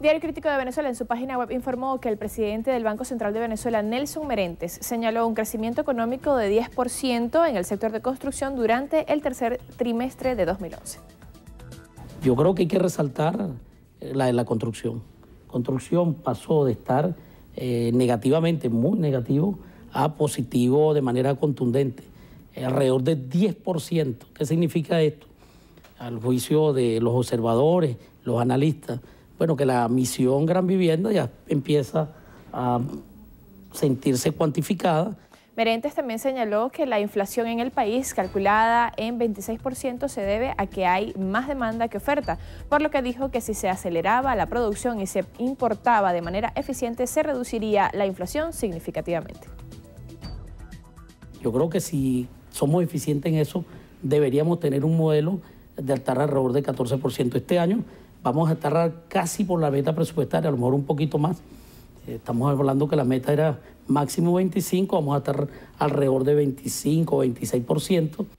Diario Crítico de Venezuela en su página web informó que el presidente del Banco Central de Venezuela, Nelson Merentes, señaló un crecimiento económico de 10% en el sector de construcción durante el tercer trimestre de 2011. Yo creo que hay que resaltar eh, la de la construcción. Construcción pasó de estar eh, negativamente, muy negativo, a positivo de manera contundente, eh, alrededor de 10%. ¿Qué significa esto? Al juicio de los observadores, los analistas, bueno, que la misión Gran Vivienda ya empieza a sentirse cuantificada. Merentes también señaló que la inflación en el país, calculada en 26%, se debe a que hay más demanda que oferta, por lo que dijo que si se aceleraba la producción y se importaba de manera eficiente, se reduciría la inflación significativamente. Yo creo que si somos eficientes en eso, deberíamos tener un modelo de altar alrededor de 14% este año, vamos a estar casi por la meta presupuestaria, a lo mejor un poquito más. Eh, estamos hablando que la meta era máximo 25, vamos a estar alrededor de 25 o 26%.